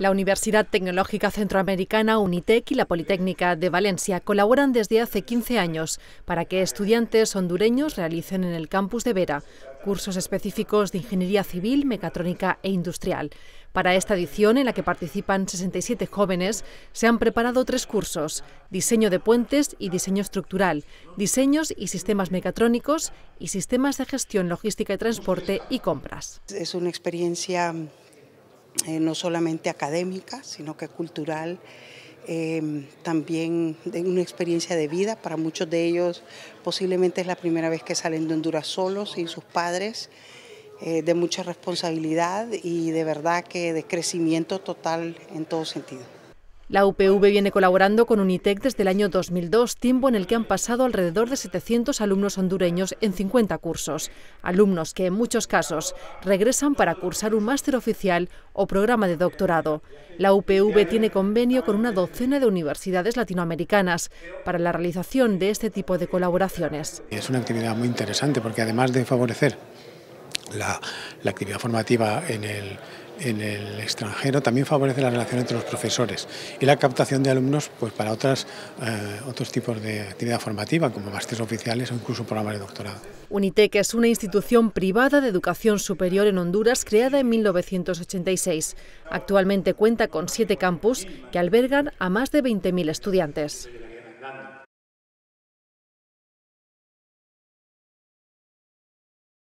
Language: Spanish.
La Universidad Tecnológica Centroamericana UNITEC y la Politécnica de Valencia colaboran desde hace 15 años para que estudiantes hondureños realicen en el campus de Vera cursos específicos de ingeniería civil, mecatrónica e industrial. Para esta edición, en la que participan 67 jóvenes, se han preparado tres cursos, diseño de puentes y diseño estructural, diseños y sistemas mecatrónicos y sistemas de gestión logística y transporte y compras. Es una experiencia eh, no solamente académica, sino que cultural, em, también de una experiencia de vida. Para muchos de ellos posiblemente es la primera vez que salen de Honduras solos, sin sus padres, eh, de mucha responsabilidad y de verdad que de crecimiento total en todo sentido. La UPV viene colaborando con UNITEC desde el año 2002, tiempo en el que han pasado alrededor de 700 alumnos hondureños en 50 cursos. Alumnos que, en muchos casos, regresan para cursar un máster oficial o programa de doctorado. La UPV tiene convenio con una docena de universidades latinoamericanas para la realización de este tipo de colaboraciones. Es una actividad muy interesante porque, además de favorecer la, la actividad formativa en el en el extranjero también favorece la relación entre los profesores y la captación de alumnos pues, para otras, eh, otros tipos de actividad formativa, como másteres oficiales o incluso programas de doctorado. Unitec es una institución privada de educación superior en Honduras creada en 1986. Actualmente cuenta con siete campus que albergan a más de 20.000 estudiantes.